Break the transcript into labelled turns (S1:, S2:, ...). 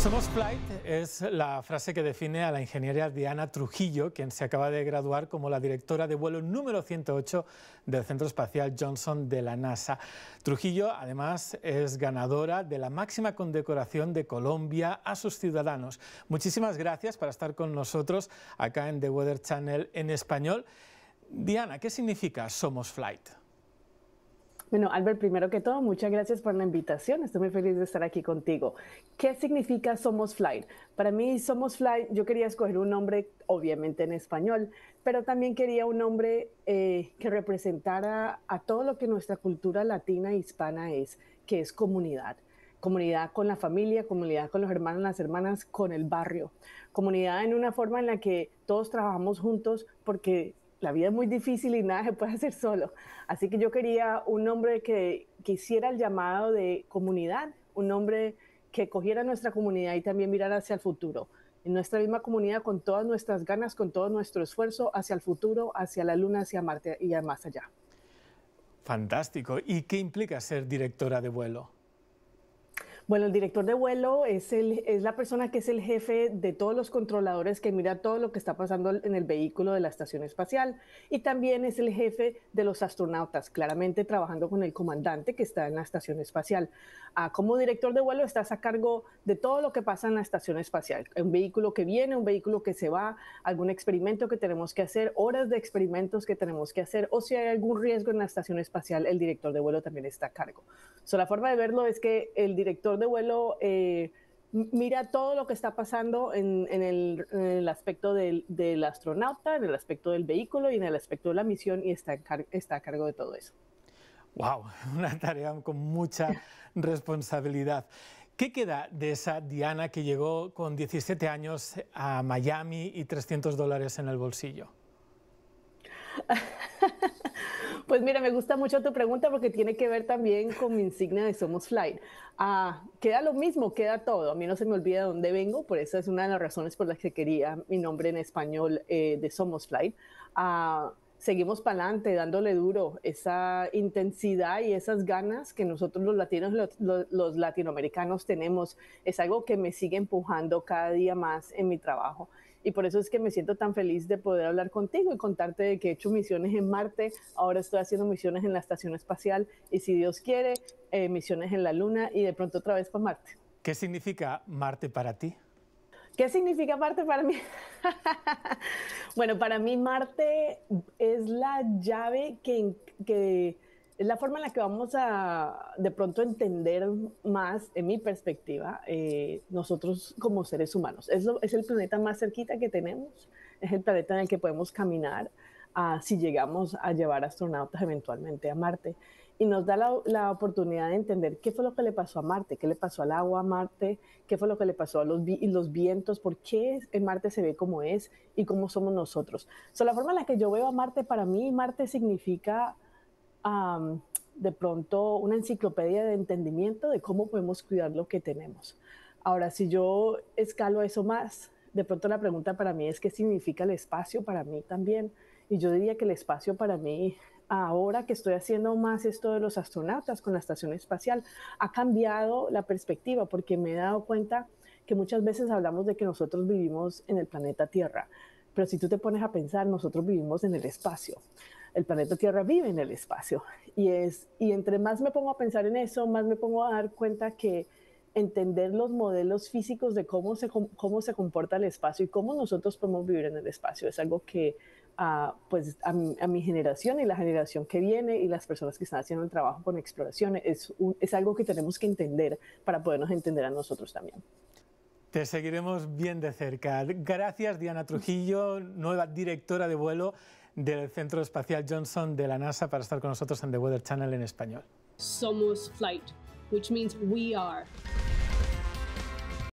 S1: Somos Flight es la frase que define a la ingeniera Diana Trujillo, quien se acaba de graduar como la directora de vuelo número 108 del Centro Espacial Johnson de la NASA. Trujillo, además, es ganadora de la máxima condecoración de Colombia a sus ciudadanos. Muchísimas gracias por estar con nosotros acá en The Weather Channel en español. Diana, ¿qué significa Somos Flight?
S2: Bueno, Albert, primero que todo, muchas gracias por la invitación. Estoy muy feliz de estar aquí contigo. ¿Qué significa Somos Fly? Para mí, Somos Fly, yo quería escoger un nombre, obviamente en español, pero también quería un nombre eh, que representara a todo lo que nuestra cultura latina e hispana es, que es comunidad. Comunidad con la familia, comunidad con los hermanos, las hermanas, con el barrio. Comunidad en una forma en la que todos trabajamos juntos porque la vida es muy difícil y nada se puede hacer solo. Así que yo quería un hombre que, hiciera el llamado de comunidad, un hombre que cogiera nuestra comunidad y también mirara hacia el futuro. En nuestra misma comunidad, con todas nuestras ganas, con todo nuestro esfuerzo hacia el futuro, hacia la luna, hacia Marte y más allá.
S1: Fantástico. ¿Y qué implica ser directora de vuelo?
S2: Bueno, el director de vuelo es, el, es la persona que es el jefe de todos los controladores que mira todo lo que está pasando en el vehículo de la estación espacial y también es el jefe de los astronautas, claramente trabajando con el comandante que está en la estación espacial. Ah, como director de vuelo estás a cargo de todo lo que pasa en la estación espacial, un vehículo que viene, un vehículo que se va, algún experimento que tenemos que hacer, horas de experimentos que tenemos que hacer o si hay algún riesgo en la estación espacial, el director de vuelo también está a cargo. la forma de verlo es que el director de vuelo eh, mira todo lo que está pasando en, el, aspecto del, astronauta, en el aspecto del vehículo y en el aspecto de la misión y está, está a cargo de todo eso.
S1: ¡Wow! Una tarea con mucha responsabilidad. ¿Qué queda de esa Diana que llegó con 17 años a Miami y 300 dólares en el bolsillo?
S2: Pues mira, me gusta mucho tu pregunta porque tiene que ver también con mi insignia de Somos Flight. Ah, queda lo mismo, queda todo. A mí no se me olvida de dónde vengo, por eso es una de las razones por las que quería mi nombre en español eh, de Somos Flight. Ah, seguimos para adelante, dándole duro esa intensidad y esas ganas que nosotros los latinos, los, latinoamericanos tenemos. Es algo que me sigue empujando cada día más en mi trabajo. Y por eso es que me siento tan feliz de poder hablar contigo y contarte de que he hecho misiones en Marte, ahora estoy haciendo misiones en la Estación Espacial y si Dios quiere, eh, misiones en la Luna y de pronto otra vez para Marte.
S1: ¿Qué significa Marte para ti?
S2: ¿Qué significa Marte para mí? Bueno, para mí Marte es la llave que, que, es la forma en la que vamos a de pronto entender más, en mi perspectiva, eh, nosotros como seres humanos. Es, es el planeta más cerquita que tenemos, es el planeta en el que podemos caminar. Ah, si llegamos a llevar astronautas eventualmente a Marte y nos da la, oportunidad de entender qué fue lo que le pasó a Marte, qué le pasó al agua a Marte, qué fue lo que le pasó a los, vientos, por qué en Marte se ve como es y cómo somos nosotros. So, la forma en la que yo veo a Marte, para mí Marte significa de pronto una enciclopedia de entendimiento de cómo podemos cuidar lo que tenemos. Ahora, si yo escalo eso más, de pronto la pregunta para mí es qué significa el espacio para mí también. Y yo diría que el espacio para mí ahora que estoy haciendo más esto de los astronautas con la estación espacial, ha cambiado la perspectiva porque me he dado cuenta que muchas veces hablamos de que nosotros vivimos en el planeta Tierra, pero si tú te pones a pensar, nosotros vivimos en el espacio. El planeta Tierra vive en el espacio y es y entre más me pongo a pensar en eso, más me pongo a dar cuenta que entender los modelos físicos de cómo se, cómo se comporta el espacio y cómo nosotros podemos vivir en el espacio es algo que a, pues, a mi, generación y la generación que viene y las personas que están haciendo el trabajo con exploración es, es algo que tenemos que entender para podernos entender a nosotros también.
S1: Te seguiremos bien de cerca. Gracias Diana Trujillo, nueva directora de vuelo del Centro Espacial Johnson de la NASA para estar con nosotros en The Weather Channel en español.
S2: Somos Flight, which means we are.